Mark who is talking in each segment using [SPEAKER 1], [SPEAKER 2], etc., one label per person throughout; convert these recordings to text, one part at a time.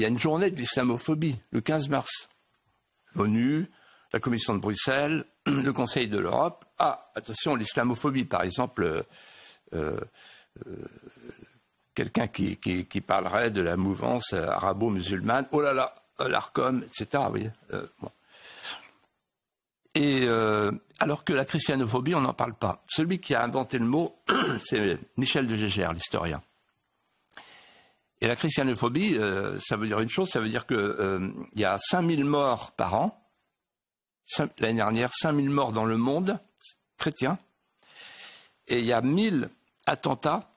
[SPEAKER 1] il y a une journée de l'islamophobie, le 15 mars. L'ONU, la Commission de Bruxelles, le Conseil de l'Europe. Ah, attention, l'islamophobie, par exemple, euh, euh, quelqu'un qui, parlerait de la mouvance arabo-musulmane, oh là là, l'ARCOM, etc. Oui, Et euh, alors que la christianophobie, on n'en parle pas. Celui qui a inventé le mot, c'est Michel de Gégère, l'historien. Et la christianophobie, euh, ça veut dire une chose, ça veut dire qu'il euh, y a 5000 morts par an, l'année dernière, 5000 morts dans le monde chrétien, et il y a 1000 attentats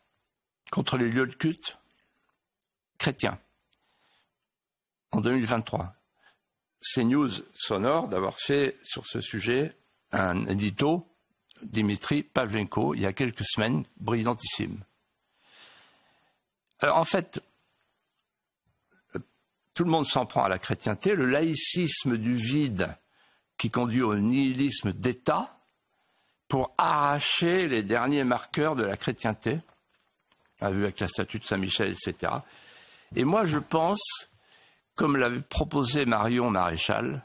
[SPEAKER 1] contre les lieux de culte chrétiens en 2023. news sonore d'avoir fait sur ce sujet un édito, Dimitri Pavlenko, il y a quelques semaines, brillantissime. Alors euh, en fait, tout le monde s'en prend à la chrétienté, le laïcisme du vide qui conduit au nihilisme d'État pour arracher les derniers marqueurs de la chrétienté, vu avec la statue de Saint-Michel, etc. Et moi, je pense, comme l'avait proposé Marion Maréchal,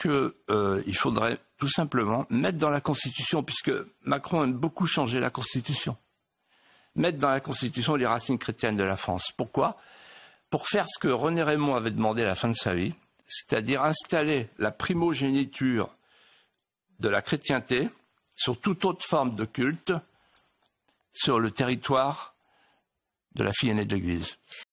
[SPEAKER 1] qu'il euh, faudrait tout simplement mettre dans la Constitution, puisque Macron aime beaucoup changer la Constitution, mettre dans la Constitution les racines chrétiennes de la France. Pourquoi pour faire ce que René Raymond avait demandé à la fin de sa vie, c'est-à-dire installer la primogéniture de la chrétienté sur toute autre forme de culte sur le territoire de la fille aînée de l'Église.